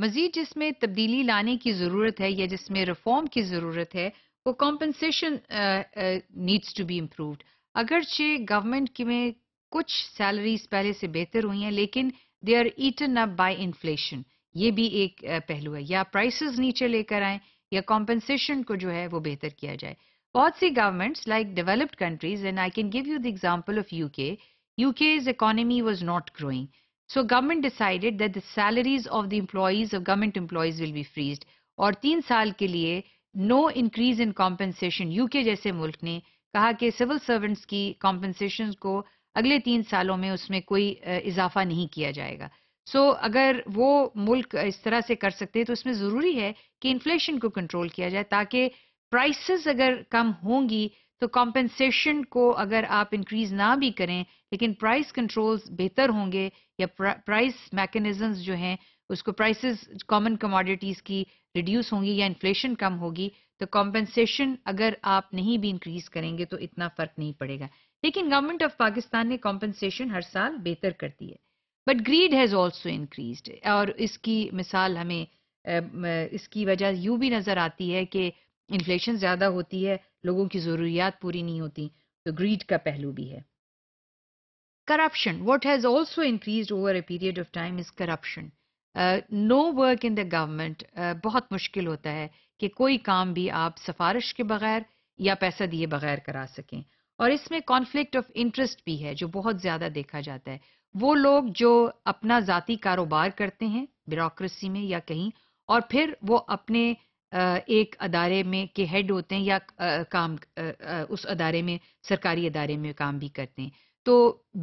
मजीद जिसमें तब्दीली लाने की ज़रूरत है या जिसमें रिफॉर्म की ज़रूरत है वो compensation needs to be improved अगरचे गवर्नमेंट की में कुछ सैलरीज पहले से बेहतर हुई हैं लेकिन they are eaten up by inflation ये भी एक पहलू है या प्राइसेस नीचे लेकर आए या कॉम्पनसेशन को जो है वो बेहतर किया जाए बहुत सी governments like developed countries and I can give you the example of UK UK's economy was not growing so government decided that the salaries of the employees of government employees will be freezed और तीन साल के लिए no increase in compensation UK जैसे मुल्क ने कहा कि सिविल सर्वेंट्स की कॉम्पेंसेशन को अगले तीन सालों में उसमें कोई इजाफा नहीं किया जाएगा सो so, अगर वो मुल्क इस तरह से कर सकते हैं तो इसमें ज़रूरी है कि इन्फ्लेशन को कंट्रोल किया जाए ताकि प्राइसेस अगर कम होंगी तो कॉम्पेंसेशन को अगर आप इंक्रीज ना भी करें लेकिन प्राइस कंट्रोल्स बेहतर होंगे या प्राइस मैकेनिज्म्स जो हैं उसको प्राइसेस कॉमन कमोडिटीज़ की रिड्यूस होंगी या इन्फ्लेशन कम होगी तो कॉम्पेंसेशन अगर आप नहीं भी इंक्रीज करेंगे तो इतना फर्क नहीं पड़ेगा लेकिन गवर्नमेंट ऑफ पाकिस्तान ने कॉम्पेंसेशन हर साल बेहतर कर दी है but greed has also increase और इसकी मिसाल हमें इसकी वजह यूँ भी नज़र आती है कि इन्फ्लेशन ज़्यादा होती है लोगों की ज़रूरियात पूरी नहीं होती तो ग्रीड का पहलू भी है corruption what has also increase over a period of time is corruption no work in the government बहुत मुश्किल होता है कि कोई काम भी आप सिफारिश के बगैर या पैसा दिए बगैर करा सकें और इसमें कॉन्फ्लिक्ट ऑफ इंटरेस्ट भी है जो बहुत ज़्यादा देखा जाता है वो लोग जो अपना ज़ाती कारोबार करते हैं ब्यूरोसी में या कहीं और फिर वो अपने एक अदारे में के हेड होते हैं या काम उस अदारे में सरकारी अदारे में काम भी करते हैं तो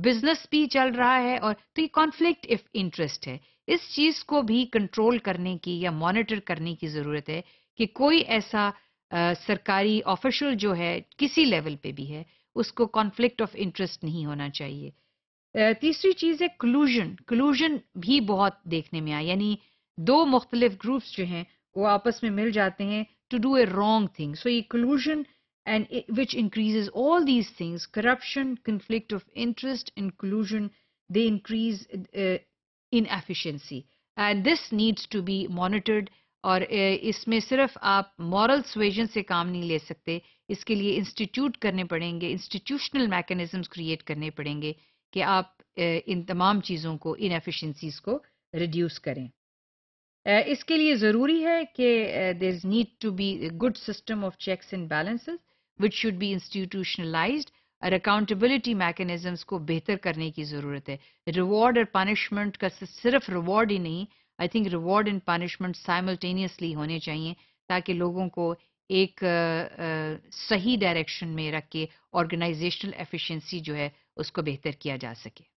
बिजनेस भी चल रहा है और तो ये कॉन्फ्लिक्ट इफ इंटरेस्ट है इस चीज को भी कंट्रोल करने की या मॉनिटर करने की जरूरत है कि कोई ऐसा सरकारी ऑफिशियल जो है किसी लेवल पे भी है उसको कॉन्फ्लिक्ट ऑफ इंटरेस्ट नहीं होना चाहिए तीसरी चीज है क्लूजन क्लूजन भी बहुत देखने में आया यानी दो मुख्तलिफ ग्रुप्स जो हैं वो आपस में मिल जाते हैं to do a wrong thing so ये collusion and which increase all these things corruption conflict of interest in collusion they increase inefficiency and this needs to be monitored और uh, इसमें सिर्फ आप मॉरल स्वेजन से काम नहीं ले सकते इसके लिए इंस्टीट्यूट करने पड़ेंगे इंस्टीट्यूशनल मैकेनिजम्स क्रिएट करने पड़ेंगे कि आप uh, इन तमाम चीज़ों को इन एफिशेंसीज को रिड्यूस करें इसके लिए ज़रूरी है कि there is need to be good system of checks and balances which should be institutionalised और अकाउंटेबिलिटी मैकेनिज्म को बेहतर करने की ज़रूरत है रिवॉर्ड और पनिशमेंट का सिर्फ रिवॉर्ड ही नहीं I think reward and punishment simultaneously होने चाहिए ताकि लोगों को एक uh, uh, सही डायरेक्शन में रख के ऑर्गेनाइजेशनल एफिशिएंसी जो है उसको बेहतर किया जा सके